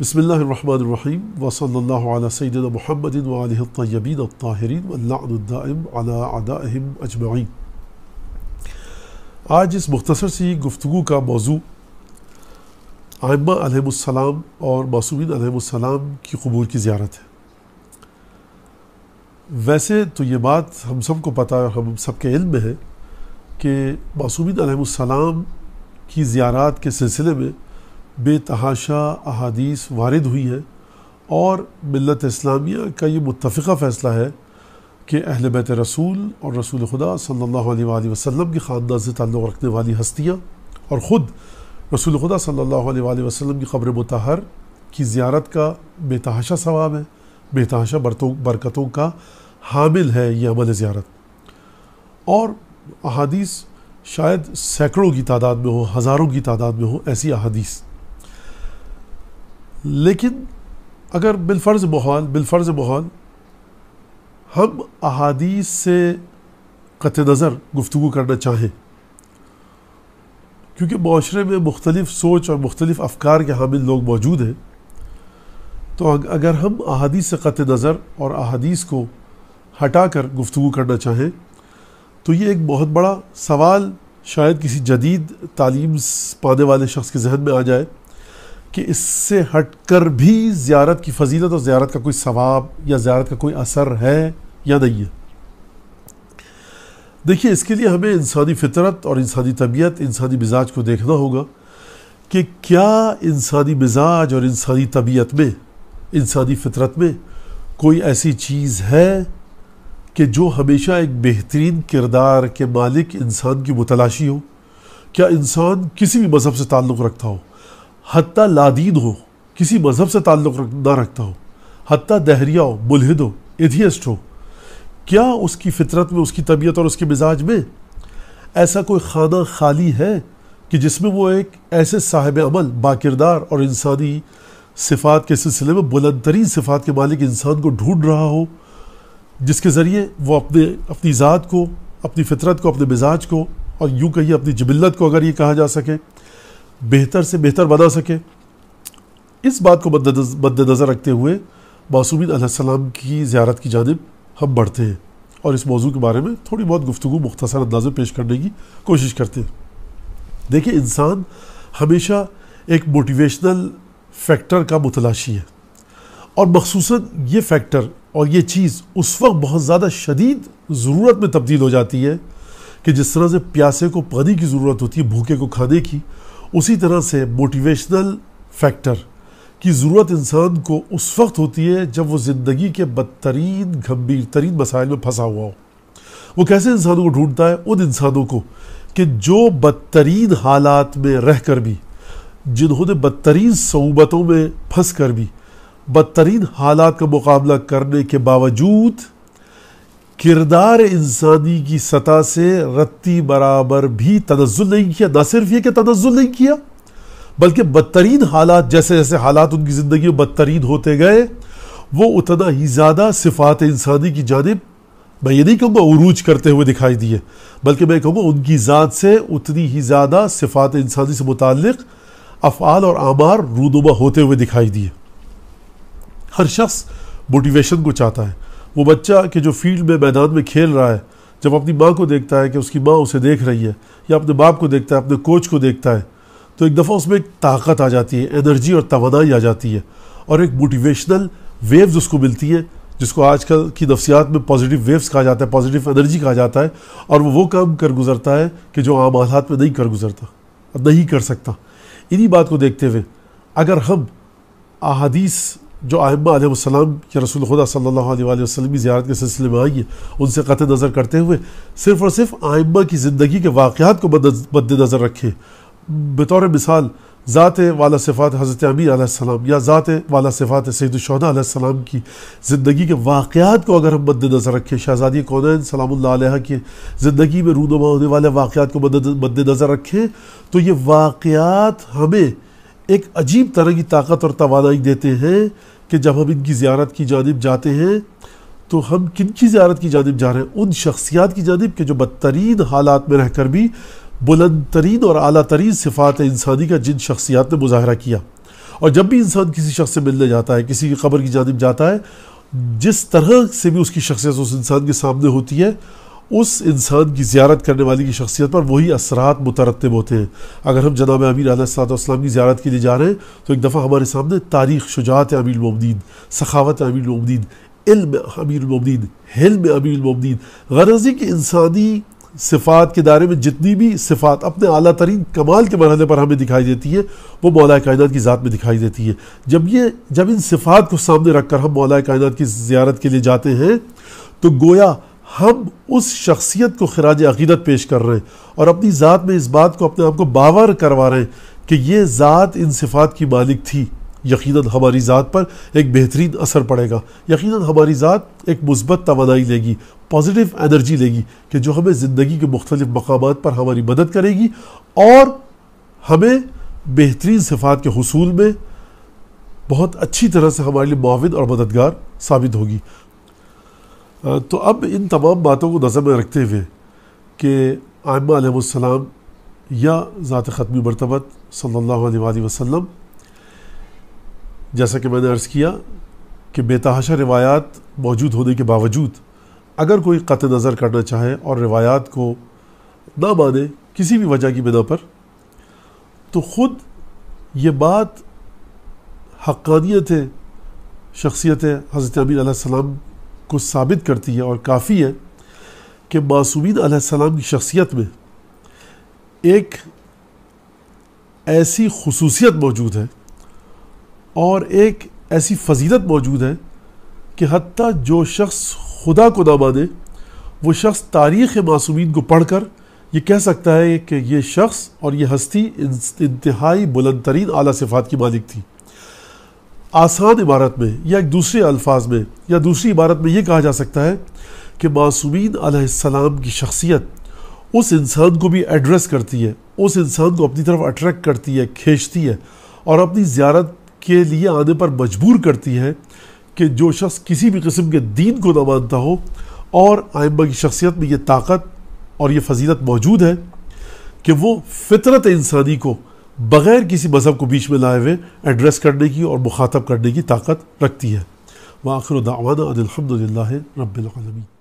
बसमीम वसल अला सईद महमद वालतबीन ताहरीन वल्लादाम अलाम अजमाइन आज इस मुख्तसर सी गुफ्तु का मौजू आयमा अलहसम और मासूमिन अलहसम की कबूर की ज्यारत है वैसे तो ये बात हम सब को पता है हम सब के इल्म में है कि मासूमिन अलहसम की ज़्यारत के सिलसिले में बेतहाशा अहादीस वारद हुई है और मिलत इस्लामिया का ये मुतफ़ा फ़ैसला है कि अहल बैत रसूल और रसूल खुदा सल्ला अलैहि की के ख़ानदान से ताल्लुक़ रखने वाली हस्तियाँ और ख़ुद रसूल खुदा सल्ला वसम की ख़बर मतहर की ज़्यारत का बेतहाशा सवाब है बेतहाशा बरतों बरकतों का हामिल है ये अमल ज़्यारत और अहादीस शायद सैकड़ों की तादाद में हो हज़ारों की तादाद में हो ऐसी अहादीस लेकिन अगर बिलफ़र्ज़ बहाल बिलफ़र्ज़ बहाल हम अहादीस से कत नज़र गुफ्तु करना चाहें क्योंकि माशरे में मुख्तलिफ़ सोच और मुख्तलिफ़ अफकार के हामिल लोग मौजूद हैं तो अगर हम अहादीस से कत नज़र और अहादीस को हटा कर गुफ्तु करना चाहें तो ये एक बहुत बड़ा सवाल शायद किसी जदीद तालीम पाने वाले शख्स के जहन में आ जाए कि इससे हटकर भी ज़्यारत की फजीलत और ज़्यारत का कोई सवाब या ज़्यारत का कोई असर है या नहीं है देखिए इसके लिए हमें इंसानी फितरत और इंसानी तबीयत इंसानी मिजाज को देखना होगा कि क्या इंसानी मिजाज और इंसानी तबीयत में इंसानी फितरत में कोई ऐसी चीज़ है कि जो हमेशा एक बेहतरीन किरदार के मालिक इंसान की मुतलाशी हो क्या इंसान किसी भी मज़हब से ताल्लुक़ रखता हो हती लादीद हो किसी मज़हब से ताल्लुक़ ना रखता हो हती दहरिया हो बुलहद हो एथियस्ट हो क्या उसकी फितरत में उसकी तबीयत और उसके मिजाज में ऐसा कोई खाना खाली है कि जिसमें वो एक ऐसे साहिब अमल बाकिरदार और इंसानी सिफात के सिलसिले में बुलंद तरीन सिफात के मालिक इंसान को ढूंढ रहा हो जिसके ज़रिए वो अपने अपनी ज़ात को अपनी फितरत को अपने मिजाज को और यूँ कहिए अपनी जबिलत को अगर ये कहा जा सके बेहतर से बेहतर बना सके इस बात को मद्दनज़र रखते हुए मासूमिन सलाम की ज्यारत की जानब हम बढ़ते हैं और इस मौजू के बारे में थोड़ी बहुत गुफ्तु मुख्तसर अंदाज में पेश करने की कोशिश करते हैं देखिए इंसान हमेशा एक मोटिवेशनल फैक्टर का मुतलाशी है और मखसूस ये फैक्टर और ये चीज़ उस वक्त बहुत ज़्यादा शदीद ज़रूरत में तब्दील हो जाती है कि जिस तरह से प्यासे को पानी की ज़रूरत होती है भूखे को खाने की उसी तरह से मोटिवेशनल फैक्टर की ज़रूरत इंसान को उस वक्त होती है जब वो ज़िंदगी के बदतरीन गंभीर तरीन मसाइल में फंसा हुआ हो वो कैसे इंसानों को ढूंढता है उन इंसानों को कि जो बदतरीन हालात में रह कर भी जिन्होंने बदतरीन सऊबतों में फंस कर भी बदतरीन हालात का मुकाबला करने के बावजूद किरदार इंसानी की सतह से रत्ती बराबर भी तनजुल नहीं किया ना सिर्फ ये कि तनजुल नहीं किया बल्कि बदतरीन हालात जैसे जैसे हालात उनकी ज़िंदगी में बदतरीन होते गए वो उतना ही ज़्यादा सिफात इंसानी की जानब मैं ये नहीं कहूँगा उरूज करते हुए दिखाई दिए बल्कि मैं कहूँगा उनकी ज़ात से उतनी ही ज़्यादा सिफात इंसानी से मुतक अफ़ाल और आमार रूनुमा होते हुए दिखाई दिए हर शख्स मोटिवेशन को चाहता है वो बच्चा कि जो फील्ड में मैदान में खेल रहा है जब अपनी माँ को देखता है कि उसकी माँ उसे देख रही है या अपने बाप को देखता है अपने कोच को देखता है तो एक दफ़ा उसमें एक ताकत आ जाती है एनर्जी और तोनाई आ जाती है और एक मोटिवेशनल वेव्स उसको मिलती है जिसको आजकल की नफसियात में पॉजिटिव वेव्स कहा जाता है पॉजिटिव एनर्जी कहा जाता है और वो वो काम कर गुजरता है कि जो आम आदात में नहीं कर गुजरता नहीं कर सकता इन्हीं बात को देखते हुए अगर हम अदीस जो आयमासम के रसूल खुदा सल्ला वसलम की ज्यारत के सिलसिले में आई है उनसे कत नज़र करते हुए सिर्फ़ और सिर्फ आयमा की ज़िंदगी के वाक़ात को मद्द नज़र रखें बतौर मिसाल ज़ात वाला सिफ़ात हज़रत अमीर आसमाम या ज़ात वाला सिफ़ात आलम की ज़िंदगी के वाक़ात को अगर हम मद्द नज़र रखें शहज़ादी कौन सलाम की ज़िंदगी में रूनुमा होने वाले वाक़ात को मद्द नज़र रखें तो ये वाक़ात हमें एक अजीब तरह की ताकत और तोानाई देते हैं कि जब हम इनकी ज्यारत की जानब जाते हैं तो हम किन की ज्यारत की जानब जा रहे हैं उन शख्सियात की जानब के जो बदतरीन हालात में रह कर भी बुलंद तरीन और अली तरीन सिफात इंसानी का जिन शख्सियात ने मुजाहरा किया और जब भी इंसान किसी शख्स से मिलने जाता है किसी की खबर की जानब जाता है जिस तरह से भी उसकी शख्सियत उस इंसान के सामने होती है उस इंसान की ज्यारत करने वाली की शख्सियत पर वही असरात मुतरतब होते हैं अगर हम जनाब अमीर आलाम की ज्यारत के लिए जा रहे हैं तो एक दफ़ा हमारे सामने तारीख शुजात अमीरमोमिन सखावत अमीरमोमिन इल्म में अमीर अमीरमोमिन गरजी कि इंसानी सिफ़ात के दायरे में जितनी भी सिफ़ात अपने अली तरीन कमाल के मरहले पर हमें दिखाई देती है वो मौलाए कायनत की ज़ात में दिखाई देती है जब ये जब इन सिफ़ात को सामने रख कर हम मौला कायनत की ज्यारत के लिए जाते हैं तो गोया हम उस शख्सियत को खराज अकीदत पेश कर रहे हैं और अपनी ज़ात में इस बात को अपने आप को बावर करवा रहे हैं कि ये ज़ात इन सिफात की मालिक थी यकीनन हमारी ज़ात पर एक बेहतरीन असर पड़ेगा यकीन हमारी ज़ात एक मुस्बत तोानाई लेगी पॉजिटिव एनर्जी लेगी कि जो हमें ज़िंदगी के मुख्तलिफ मकाम पर हमारी मदद करेगी और हमें बेहतरीन सिफात के हसूल में बहुत अच्छी तरह से हमारे लिए माविद और मददगार साबित होगी तो अब इन तमाम बातों को नज़र में रखते हुए कि आमाम या ज़ात ख़त्मी मरतबत सल्ला वसम जैसा कि मैंने अर्ज़ किया कि बेतहाशा रवायात मौजूद होने के बावजूद अगर कोई क़त नज़र करना चाहे और रिवायात को ना माने किसी भी वजह की बिना पर तो ख़ुद ये बात हक्कानियत शख्सियत हज़रत अमीर सलाम को साबित करती है और काफ़ी है कि मासूमिन आसमाम की शख्सियत में एक ऐसी खसूसियत मौजूद है और एक ऐसी फजीलत मौजूद है कि हती जो शख्स खुदा को ना माने वो शख्स तारीख़ मासूमिन को पढ़ कर ये कह सकता है कि ये शख्स और ये हस्ती इंतहाई बुलंद तरीन अली सिफात की मालिक थी आसान इबारत में या एक दूसरे अल्फाज में या दूसरी इबारत में ये कहा जा सकता है कि मासूमिन आसमाम की शख्सियत उस इंसान को भी एड्रेस करती है उस इंसान को अपनी तरफ अट्रैक्ट करती है खींचती है और अपनी ज्यारत के लिए आने पर मजबूर करती है कि जो शख्स किसी भी किस्म के दीन को ना मानता हो और आयमा की शख्सियत में ये ताकत और ये फजीलत मौजूद है कि वो फितरत इंसानी को बग़ैर किसी मज़हब को बीच में लाए हुए एड्रेस करने की और मुखातब करने की ताकत रखती है वाखिर दावाना अनिलहमदिल्ला रबालमी